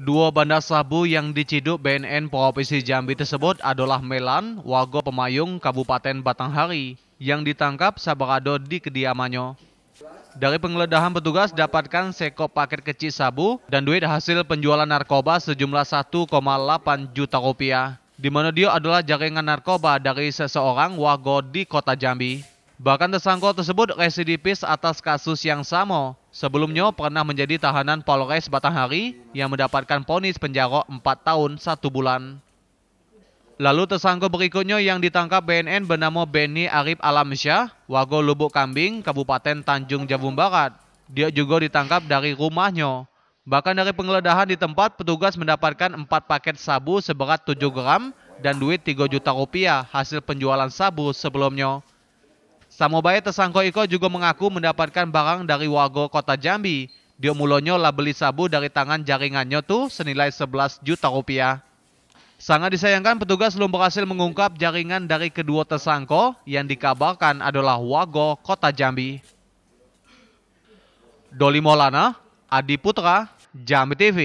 Dua bandar sabu yang diciduk BNN Provinsi Jambi tersebut adalah Melan, wago Pemayung, Kabupaten Batanghari, yang ditangkap Sabarado di kediamannya. Dari penggeledahan petugas dapatkan sekop paket kecil sabu dan duit hasil penjualan narkoba sejumlah 1,8 juta rupiah. Di mana dia adalah jaringan narkoba dari seseorang wago di kota Jambi. Bahkan tersangka tersebut residivis atas kasus yang sama Sebelumnya pernah menjadi tahanan Polres Batanghari yang mendapatkan ponis penjara 4 tahun 1 bulan. Lalu tersangka berikutnya yang ditangkap BNN bernama Benny Arif Alamsyah, wago Lubuk Kambing, Kabupaten Tanjung Jabung Barat. Dia juga ditangkap dari rumahnya. Bahkan dari penggeledahan di tempat, petugas mendapatkan 4 paket sabu seberat 7 gram dan duit 3 juta rupiah hasil penjualan sabu sebelumnya. Samobae tersangka Iko juga mengaku mendapatkan barang dari wago kota Jambi. Dia mulonyo lah beli sabu dari tangan jaringannya tuh senilai 11 juta rupiah. Sangat disayangkan petugas belum berhasil mengungkap jaringan dari kedua tersangka yang dikabarkan adalah Wago, Kota Jambi. Doli Molana, Adi Putra, Jambi TV.